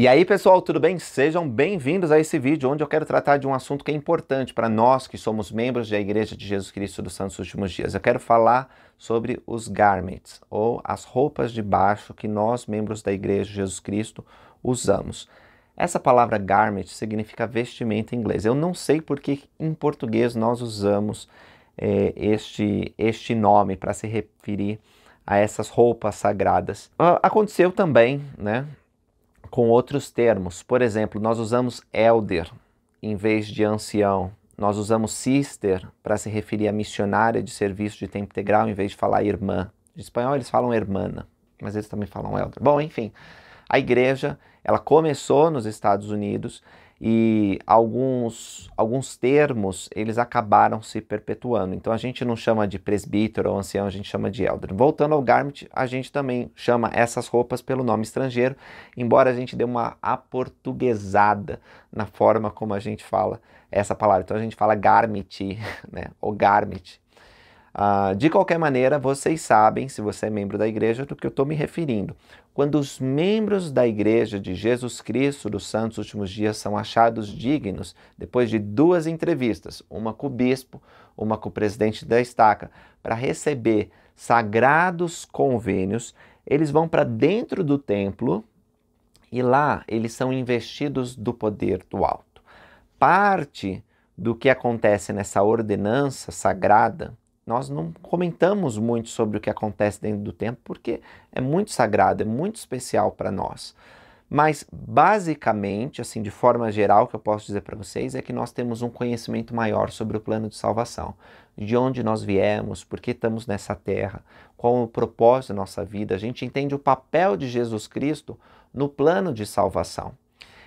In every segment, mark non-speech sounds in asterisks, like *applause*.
E aí, pessoal, tudo bem? Sejam bem-vindos a esse vídeo onde eu quero tratar de um assunto que é importante para nós que somos membros da Igreja de Jesus Cristo dos Santos Últimos Dias. Eu quero falar sobre os garments, ou as roupas de baixo que nós, membros da Igreja de Jesus Cristo, usamos. Essa palavra garment significa vestimenta em inglês. Eu não sei porque em português nós usamos é, este, este nome para se referir a essas roupas sagradas. Ah, aconteceu também, né, com outros termos. Por exemplo, nós usamos elder em vez de ancião. Nós usamos sister para se referir a missionária de serviço de tempo integral em vez de falar irmã. Em espanhol eles falam hermana, mas eles também falam elder. Bom, enfim, a igreja, ela começou nos Estados Unidos, e alguns, alguns termos eles acabaram se perpetuando. Então a gente não chama de presbítero ou ancião, a gente chama de elder. Voltando ao garment, a gente também chama essas roupas pelo nome estrangeiro, embora a gente dê uma aportuguesada na forma como a gente fala essa palavra. Então a gente fala garment, *laughs* né? Ou garment, ah, de qualquer maneira, vocês sabem, se você é membro da igreja, do que eu estou me referindo. Quando os membros da igreja de Jesus Cristo dos Santos Últimos Dias são achados dignos, depois de duas entrevistas, uma com o bispo, uma com o presidente da estaca, para receber sagrados convênios, eles vão para dentro do templo e lá eles são investidos do poder do alto. Parte do que acontece nessa ordenança sagrada nós não comentamos muito sobre o que acontece dentro do templo porque é muito sagrado, é muito especial para nós. Mas basicamente, assim, de forma geral, o que eu posso dizer para vocês é que nós temos um conhecimento maior sobre o plano de salvação, de onde nós viemos, por que estamos nessa terra, qual o propósito da nossa vida. A gente entende o papel de Jesus Cristo no plano de salvação.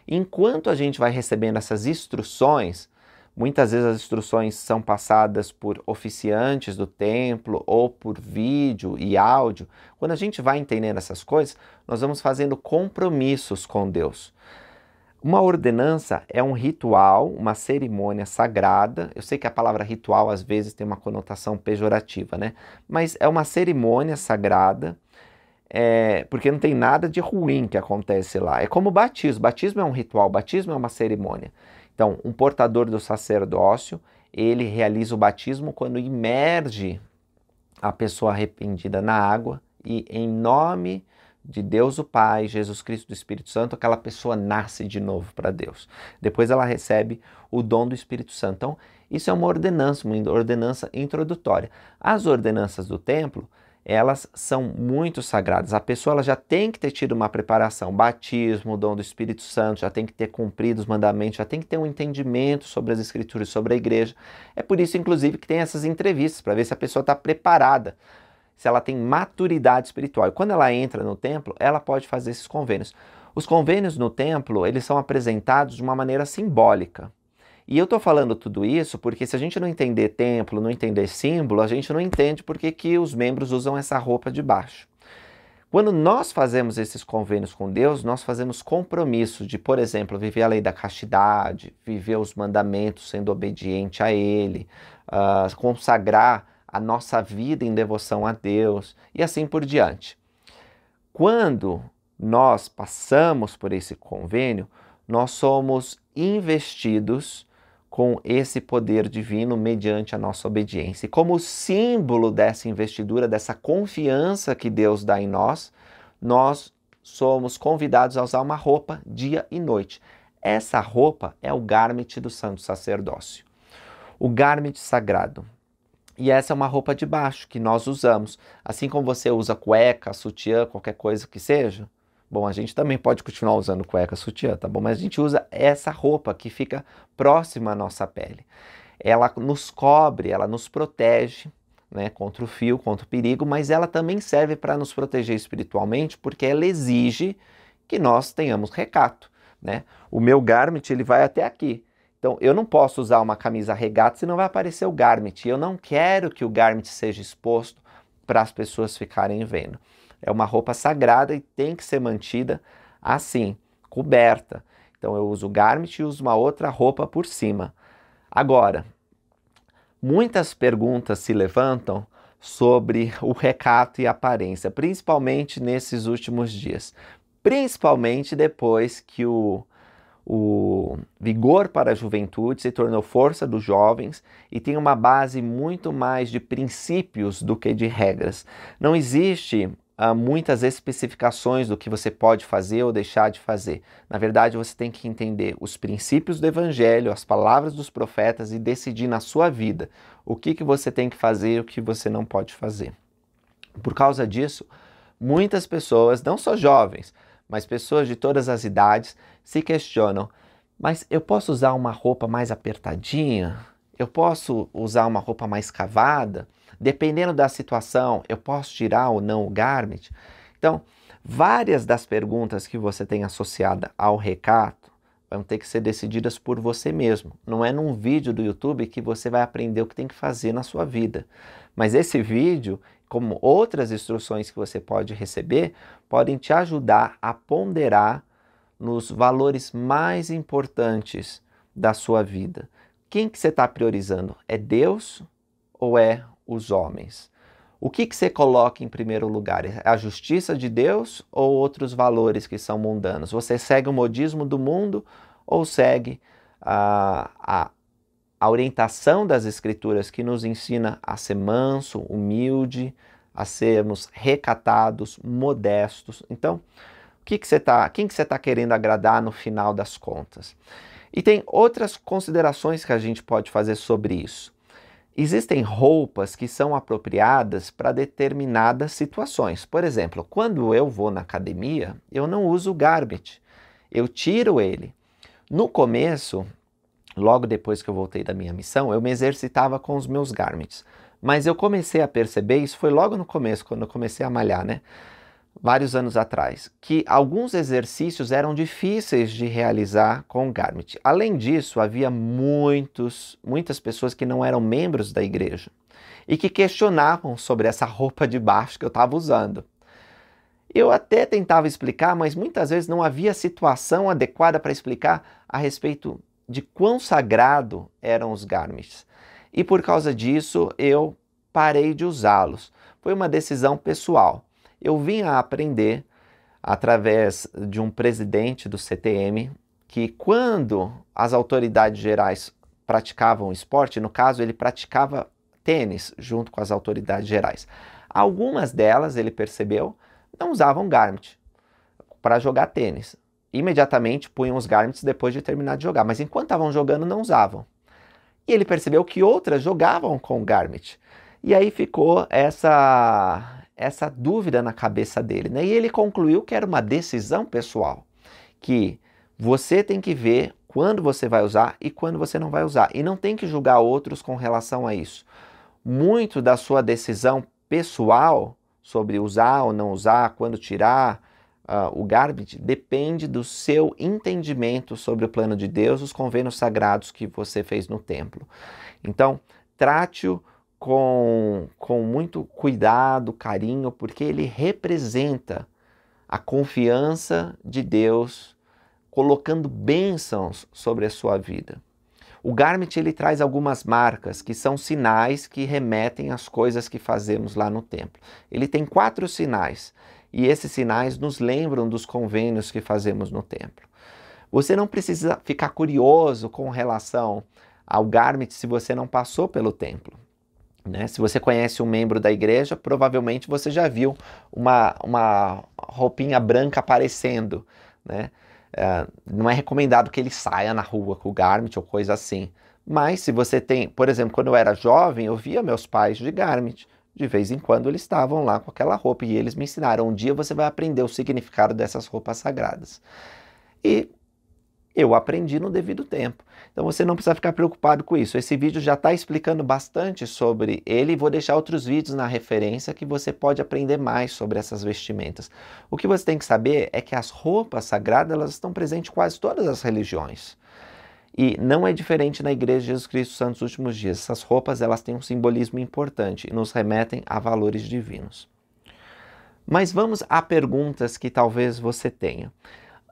Enquanto a gente vai recebendo essas instruções, Muitas vezes as instruções são passadas por oficiantes do templo ou por vídeo e áudio. Quando a gente vai entendendo essas coisas, nós vamos fazendo compromissos com Deus. Uma ordenança é um ritual, uma cerimônia sagrada. Eu sei que a palavra ritual às vezes tem uma conotação pejorativa, né? Mas é uma cerimônia sagrada, é, porque não tem nada de ruim que acontece lá. É como o batismo. Batismo é um ritual, batismo é uma cerimônia. Então, um portador do sacerdócio, ele realiza o batismo quando imerge a pessoa arrependida na água e em nome de Deus o Pai, Jesus Cristo do Espírito Santo, aquela pessoa nasce de novo para Deus. Depois ela recebe o dom do Espírito Santo. Então, isso é uma ordenança, uma ordenança introdutória. As ordenanças do templo elas são muito sagradas. A pessoa ela já tem que ter tido uma preparação, batismo, dom do Espírito Santo, já tem que ter cumprido os mandamentos, já tem que ter um entendimento sobre as Escrituras, sobre a igreja. É por isso, inclusive, que tem essas entrevistas, para ver se a pessoa está preparada, se ela tem maturidade espiritual. E quando ela entra no templo, ela pode fazer esses convênios. Os convênios no templo, eles são apresentados de uma maneira simbólica. E eu estou falando tudo isso porque se a gente não entender templo, não entender símbolo, a gente não entende porque que os membros usam essa roupa de baixo. Quando nós fazemos esses convênios com Deus, nós fazemos compromissos de, por exemplo, viver a lei da castidade, viver os mandamentos sendo obediente a Ele, uh, consagrar a nossa vida em devoção a Deus e assim por diante. Quando nós passamos por esse convênio, nós somos investidos com esse poder divino mediante a nossa obediência. E como símbolo dessa investidura, dessa confiança que Deus dá em nós, nós somos convidados a usar uma roupa dia e noite. Essa roupa é o garment do santo sacerdócio, o garment sagrado. E essa é uma roupa de baixo que nós usamos, assim como você usa cueca, sutiã, qualquer coisa que seja Bom, a gente também pode continuar usando cueca sutiã, tá bom? Mas a gente usa essa roupa que fica próxima à nossa pele. Ela nos cobre, ela nos protege, né, contra o fio, contra o perigo, mas ela também serve para nos proteger espiritualmente, porque ela exige que nós tenhamos recato, né? O meu garment, ele vai até aqui. Então, eu não posso usar uma camisa regata senão não vai aparecer o garment. Eu não quero que o garment seja exposto para as pessoas ficarem vendo. É uma roupa sagrada e tem que ser mantida assim, coberta. Então eu uso garment e uso uma outra roupa por cima. Agora, muitas perguntas se levantam sobre o recato e aparência, principalmente nesses últimos dias. Principalmente depois que o, o vigor para a juventude se tornou força dos jovens e tem uma base muito mais de princípios do que de regras. Não existe muitas especificações do que você pode fazer ou deixar de fazer. Na verdade, você tem que entender os princípios do Evangelho, as palavras dos profetas e decidir na sua vida o que, que você tem que fazer e o que você não pode fazer. Por causa disso, muitas pessoas, não só jovens, mas pessoas de todas as idades, se questionam: mas eu posso usar uma roupa mais apertadinha? Eu posso usar uma roupa mais cavada, dependendo da situação, eu posso tirar ou não o garment. Então, várias das perguntas que você tem associada ao recato vão ter que ser decididas por você mesmo. Não é num vídeo do YouTube que você vai aprender o que tem que fazer na sua vida. Mas esse vídeo, como outras instruções que você pode receber, podem te ajudar a ponderar nos valores mais importantes da sua vida. Quem que você está priorizando? É Deus ou é os homens? O que, que você coloca em primeiro lugar? É a justiça de Deus ou outros valores que são mundanos? Você segue o modismo do mundo ou segue a, a, a orientação das Escrituras que nos ensina a ser manso, humilde, a sermos recatados, modestos? Então, o que que você tá, quem que você está querendo agradar no final das contas? E tem outras considerações que a gente pode fazer sobre isso. Existem roupas que são apropriadas para determinadas situações. Por exemplo, quando eu vou na academia, eu não uso o eu tiro ele. No começo, logo depois que eu voltei da minha missão, eu me exercitava com os meus garments. Mas eu comecei a perceber, isso foi logo no começo, quando eu comecei a malhar, né? vários anos atrás, que alguns exercícios eram difíceis de realizar com o Garment. Além disso, havia muitos, muitas pessoas que não eram membros da igreja e que questionavam sobre essa roupa de baixo que eu estava usando. Eu até tentava explicar, mas muitas vezes não havia situação adequada para explicar a respeito de quão sagrado eram os garments. E por causa disso, eu parei de usá-los. Foi uma decisão pessoal eu vim a aprender através de um presidente do CTM que quando as autoridades gerais praticavam esporte, no caso ele praticava tênis junto com as autoridades gerais. Algumas delas, ele percebeu, não usavam garment para jogar tênis. Imediatamente punham os garments depois de terminar de jogar, mas enquanto estavam jogando não usavam. E ele percebeu que outras jogavam com garment. E aí ficou essa, essa dúvida na cabeça dele. Né? E ele concluiu que era uma decisão pessoal, que você tem que ver quando você vai usar e quando você não vai usar. E não tem que julgar outros com relação a isso. Muito da sua decisão pessoal sobre usar ou não usar, quando tirar uh, o garbage, depende do seu entendimento sobre o plano de Deus, os convênios sagrados que você fez no templo. Então, trate-o com, com muito cuidado, carinho, porque ele representa a confiança de Deus, colocando bênçãos sobre a sua vida. O Garment ele traz algumas marcas que são sinais que remetem às coisas que fazemos lá no templo. Ele tem quatro sinais e esses sinais nos lembram dos convênios que fazemos no templo. Você não precisa ficar curioso com relação ao Garment se você não passou pelo templo. Né? Se você conhece um membro da igreja, provavelmente você já viu uma, uma roupinha branca aparecendo. Né? É, não é recomendado que ele saia na rua com o Garment ou coisa assim. Mas se você tem, por exemplo, quando eu era jovem, eu via meus pais de Garment. De vez em quando eles estavam lá com aquela roupa e eles me ensinaram: um dia você vai aprender o significado dessas roupas sagradas. E eu aprendi no devido tempo. Então você não precisa ficar preocupado com isso. Esse vídeo já está explicando bastante sobre ele. Vou deixar outros vídeos na referência que você pode aprender mais sobre essas vestimentas. O que você tem que saber é que as roupas sagradas elas estão presentes em quase todas as religiões. E não é diferente na Igreja de Jesus Cristo Santo dos Últimos Dias. Essas roupas elas têm um simbolismo importante e nos remetem a valores divinos. Mas vamos a perguntas que talvez você tenha.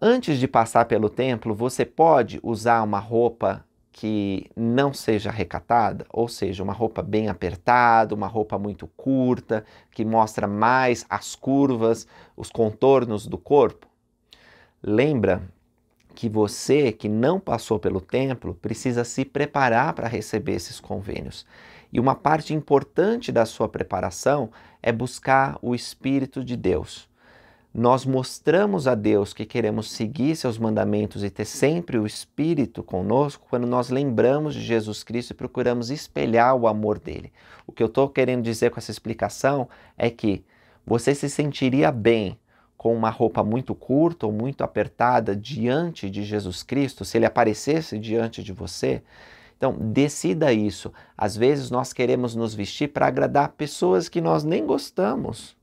Antes de passar pelo templo, você pode usar uma roupa que não seja recatada, ou seja, uma roupa bem apertada, uma roupa muito curta, que mostra mais as curvas, os contornos do corpo. Lembra que você que não passou pelo templo precisa se preparar para receber esses convênios. E uma parte importante da sua preparação é buscar o Espírito de Deus nós mostramos a Deus que queremos seguir seus mandamentos e ter sempre o Espírito conosco quando nós lembramos de Jesus Cristo e procuramos espelhar o amor dele. O que eu estou querendo dizer com essa explicação é que você se sentiria bem com uma roupa muito curta ou muito apertada diante de Jesus Cristo, se ele aparecesse diante de você, então, decida isso. Às vezes nós queremos nos vestir para agradar pessoas que nós nem gostamos.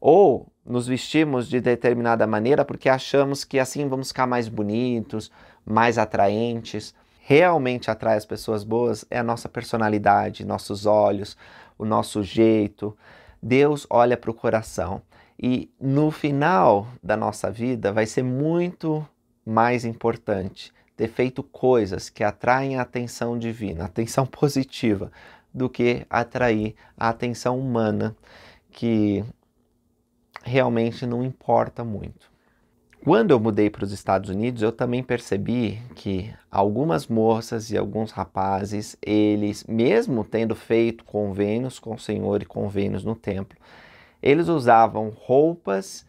Ou nos vestimos de determinada maneira porque achamos que assim vamos ficar mais bonitos, mais atraentes. Realmente atrai as pessoas boas é a nossa personalidade, nossos olhos, o nosso jeito. Deus olha para o coração. E no final da nossa vida vai ser muito mais importante ter feito coisas que atraem a atenção divina, a atenção *laughs* positiva, do que atrair a atenção humana, que realmente não importa muito. Quando eu mudei para os Estados Unidos, eu também percebi que algumas moças e alguns rapazes, eles, mesmo tendo feito convênios com o Senhor e convênios no templo, eles usavam roupas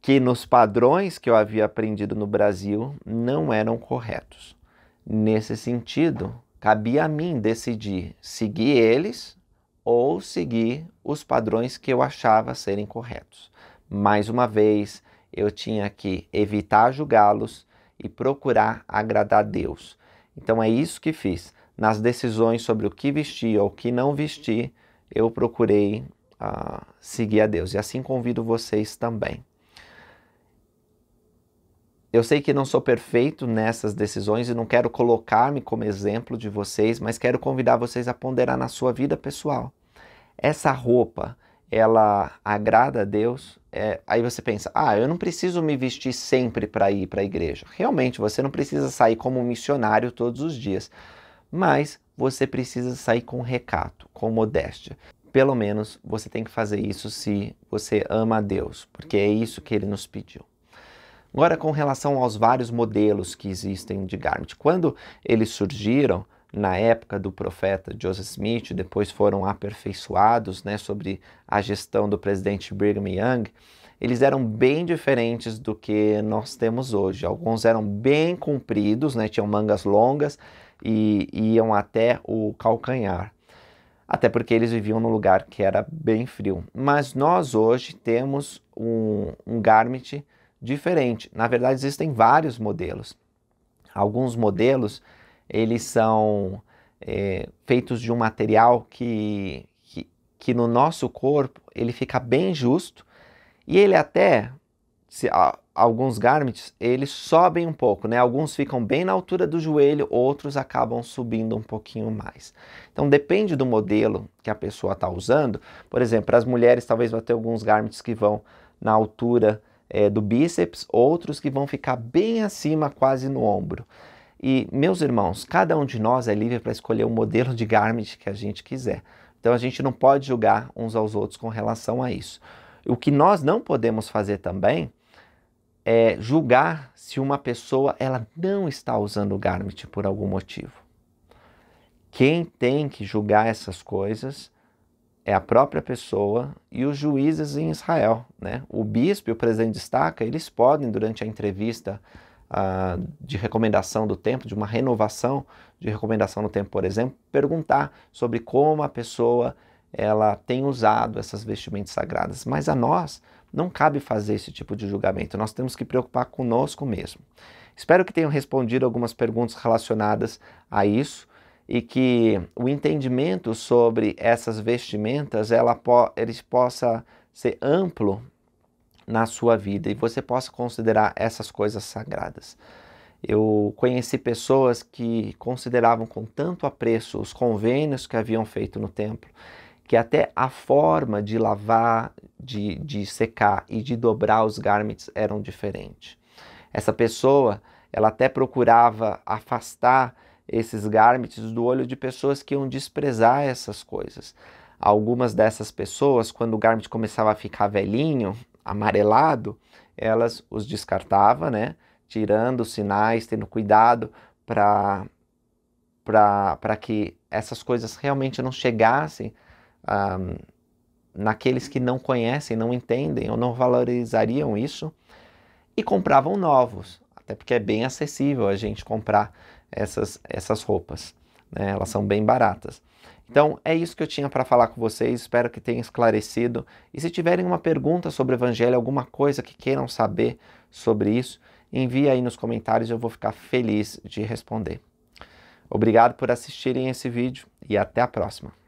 que nos padrões que eu havia aprendido no Brasil não eram corretos. Nesse sentido, cabia a mim decidir seguir eles ou seguir os padrões que eu achava serem corretos. Mais uma vez, eu tinha que evitar julgá-los e procurar agradar a Deus. Então é isso que fiz. Nas decisões sobre o que vestir ou o que não vestir, eu procurei uh, seguir a Deus. E assim convido vocês também. Eu sei que não sou perfeito nessas decisões e não quero colocar-me como exemplo de vocês, mas quero convidar vocês a ponderar na sua vida pessoal. Essa roupa, ela agrada a Deus? é, aí você pensa, ah, eu não preciso me vestir sempre para ir para a igreja. Realmente, você não precisa sair como missionário todos os dias, mas você precisa sair com recato, com modéstia. Pelo menos você tem que fazer isso se você ama a Deus, porque é isso que ele nos pediu. Agora, com relação aos vários modelos que existem de Garment, quando eles surgiram, na época do profeta Joseph Smith, depois foram aperfeiçoados né, sobre a gestão do presidente Brigham Young, eles eram bem diferentes do que nós temos hoje. Alguns eram bem compridos, né, tinham mangas longas e, iam até o calcanhar. Até porque eles viviam num lugar que era bem frio. Mas nós hoje temos um, um garment diferente. Na verdade, existem vários modelos. Alguns modelos eles são é, feitos de um material que, que, que, no nosso corpo ele fica bem justo e ele até, se, a, alguns garments, eles sobem um pouco, né? Alguns ficam bem na altura do joelho, outros acabam subindo um pouquinho mais. Então depende do modelo que a pessoa está usando. Por exemplo, as mulheres talvez vão ter alguns garments que vão na altura é, do bíceps, outros que vão ficar bem acima, quase no ombro. E, meus irmãos, cada um de nós é livre para escolher o modelo de garment que a gente quiser. Então, a gente não pode julgar uns aos outros com relação a isso. O que nós não podemos fazer também é julgar se uma pessoa ela não está usando o garment por algum motivo. Quem tem que julgar essas coisas é a própria pessoa e os juízes em Israel. Né? O bispo e o presidente destaca, eles podem, durante a entrevista de recomendação do tempo, de uma renovação de recomendação no tempo, por exemplo, perguntar sobre como a pessoa ela tem usado essas vestimentas sagradas. Mas a nós não cabe fazer esse tipo de julgamento. Nós temos que preocupar conosco mesmo. Espero que tenham respondido algumas perguntas relacionadas a isso e que o entendimento sobre essas vestimentas ela po eles possa ser amplo na sua vida e você possa considerar essas coisas sagradas. Eu conheci pessoas que consideravam com tanto apreço os convênios que haviam feito no templo, que até a forma de lavar, de, de secar e de dobrar os garments eram diferentes. Essa pessoa, ela até procurava afastar esses garments do olho de pessoas que iam desprezar essas coisas. Algumas dessas pessoas, quando o garment começava a ficar velhinho, amarelado, elas os descartava, né? Tirando sinais, tendo cuidado para que essas coisas realmente não chegassem um, naqueles que não conhecem, não entendem ou não valorizariam isso e compravam novos, até porque é bem acessível a gente comprar essas, essas roupas, né? elas são bem baratas. Então, é isso que eu tinha para falar com vocês, espero que tenha esclarecido. E se tiverem uma pergunta sobre o evangelho, alguma coisa que queiram saber sobre isso, envie aí nos comentários, eu vou ficar feliz de responder. Obrigado por assistirem esse vídeo e até a próxima.